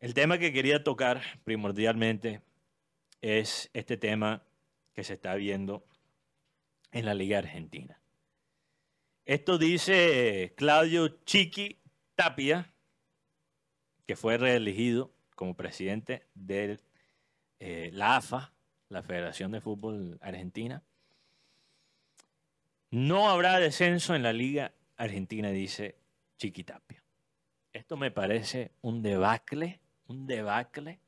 El tema que quería tocar primordialmente es este tema que se está viendo en la Liga Argentina. Esto dice Claudio Chiqui Tapia, que fue reelegido como presidente de eh, la AFA, la Federación de Fútbol Argentina. No habrá descenso en la Liga Argentina, dice Chiqui Tapia. Esto me parece un debacle un debacle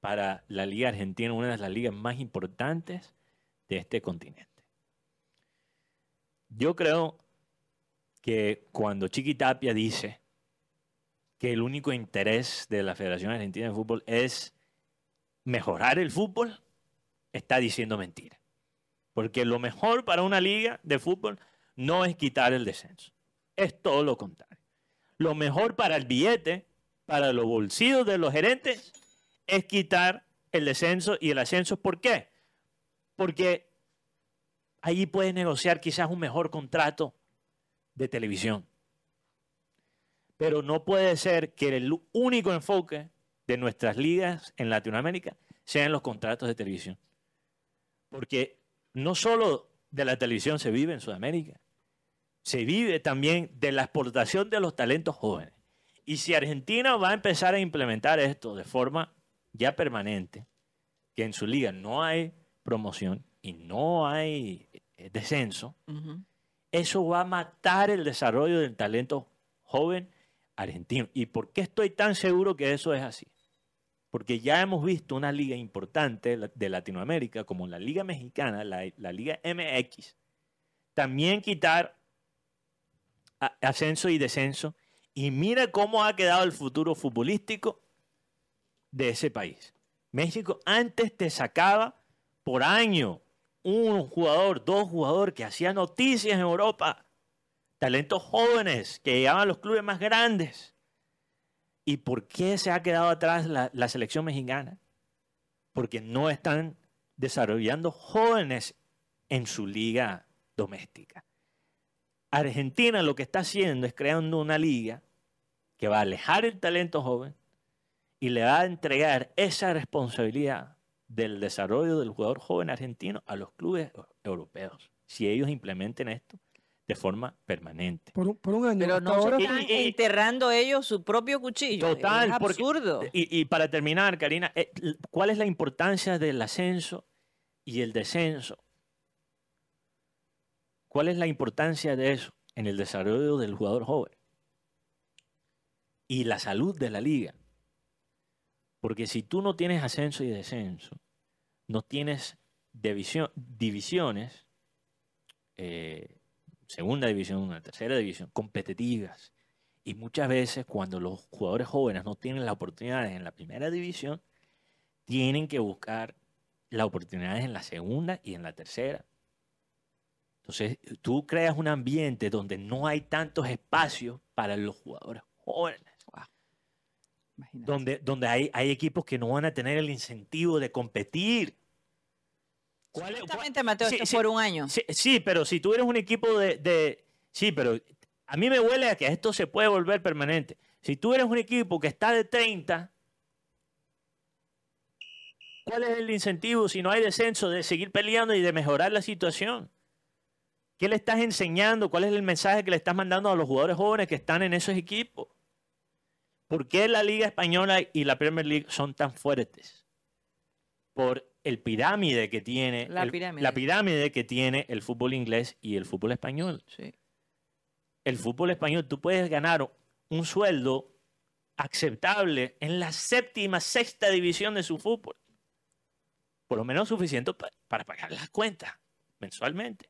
para la Liga Argentina, una de las ligas más importantes de este continente. Yo creo que cuando Chiqui Tapia dice que el único interés de la Federación Argentina de Fútbol es mejorar el fútbol, está diciendo mentira. Porque lo mejor para una liga de fútbol no es quitar el descenso. Es todo lo contrario. Lo mejor para el billete para los bolsillos de los gerentes es quitar el descenso y el ascenso. ¿Por qué? Porque allí puedes negociar quizás un mejor contrato de televisión. Pero no puede ser que el único enfoque de nuestras ligas en Latinoamérica sean los contratos de televisión. Porque no solo de la televisión se vive en Sudamérica, se vive también de la exportación de los talentos jóvenes. Y si Argentina va a empezar a implementar esto de forma ya permanente, que en su liga no hay promoción y no hay eh, descenso, eso va a matar el desarrollo del talento joven argentino. ¿Y por qué estoy tan seguro que eso es así? Porque ya hemos visto una liga importante de Latinoamérica, como la Liga Mexicana, la Liga MX, también quitar ascenso y descenso y mira cómo ha quedado el futuro futbolístico de ese país. México antes te sacaba por año un jugador, dos jugadores que hacían noticias en Europa, talentos jóvenes que llegaban a los clubes más grandes. ¿Y por qué se ha quedado atrás la, la selección mexicana? Porque no están desarrollando jóvenes en su liga doméstica. Argentina lo que está haciendo es creando una liga que va a alejar el talento joven y le va a entregar esa responsabilidad del desarrollo del jugador joven argentino a los clubes europeos, si ellos implementen esto de forma permanente. Por Pero están enterrando ellos su propio cuchillo. Total. absurdo. y, y, para terminar, Karina, eh, ¿cuál es la importancia del ascenso y el descenso ¿Cuál es la importancia de eso en el desarrollo del jugador joven? Y la salud de la liga. Porque si tú no tienes ascenso y descenso, no tienes divisiones, eh, segunda división, una tercera división, competitivas. Y muchas veces cuando los jugadores jóvenes no tienen las oportunidades en la primera división, tienen que buscar las oportunidades en la segunda y en la tercera entonces, tú creas un ambiente donde no hay tantos espacios para los jugadores jóvenes. Donde, donde hay, hay equipos que no van a tener el incentivo de competir. Mateo, esto por un año. Sí, pero si tú eres un equipo de, de, Sí, pero a mí me huele a que esto se puede volver permanente. Si tú eres un equipo que está de 30, ¿cuál es el incentivo si no hay descenso de seguir peleando y de mejorar la situación? ¿Qué le estás enseñando? ¿Cuál es el mensaje que le estás mandando a los jugadores jóvenes que están en esos equipos? ¿Por qué la Liga Española y la Premier League son tan fuertes? Por el pirámide que tiene la, pirámide. que tiene el fútbol inglés y el fútbol español. El fútbol español, tú puedes ganar un sueldo aceptable en la séptima, sexta división de su fútbol. Por lo menos suficiente para pagar las cuentas mensualmente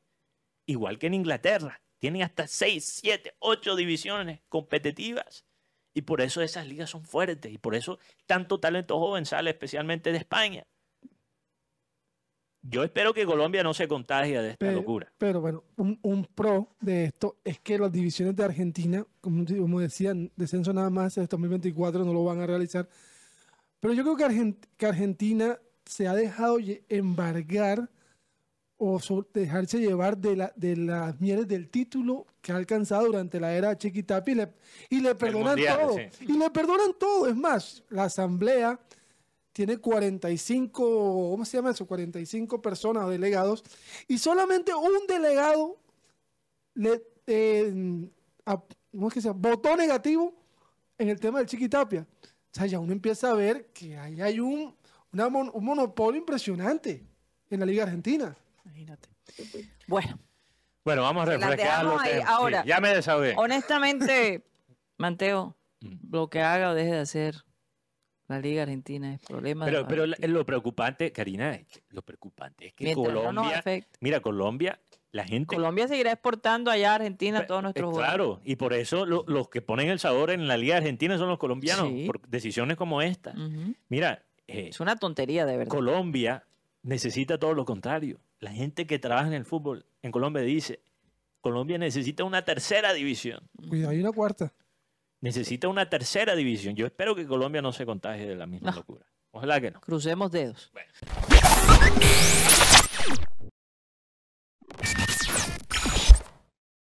igual que en Inglaterra, tienen hasta 6, 7, 8 divisiones competitivas. Y por eso esas ligas son fuertes y por eso tanto talento joven sale especialmente de España. Yo espero que Colombia no se contagie de esta locura. Pero bueno, un, pro de esto es que las divisiones de Argentina, como, como decían, descenso nada más en este 2024 no lo van a realizar. Pero yo creo que Argentina se ha dejado embargar o dejarse llevar de, las mieles del título que ha alcanzado durante la era Chiquitapia y le, y le perdonan todo. Y le perdonan todo. Es más, la asamblea tiene 45, ¿cómo se llama eso? 45 personas o delegados y solamente un delegado es que se votó negativo en el tema del Chiquitapia. O sea, ya uno empieza a ver que ahí hay un, un monopolio impresionante en la Liga Argentina. Imagínate. Bueno. Bueno, vamos a refrescar ahora. ya me desahogué. Honestamente, Manteo mm. lo que haga o deje de hacer la Liga Argentina es problema. Pero, pero lo preocupante, Karina, lo preocupante es que Colombia. mira, Colombia, la gente. Colombia seguirá exportando allá a Argentina todos nuestros jugadores. Claro, y por eso los que ponen el sabor en la Liga Argentina son los colombianos, por decisiones como esta. Mira. Eh, es una tontería, de verdad. Colombia necesita todo lo contrario la gente que trabaja en el fútbol en Colombia dice, Colombia necesita una tercera división. Cuidado, hay una cuarta. Necesita una tercera división. Yo espero que Colombia no se contagie de la misma locura. Ojalá que no. Crucemos dedos.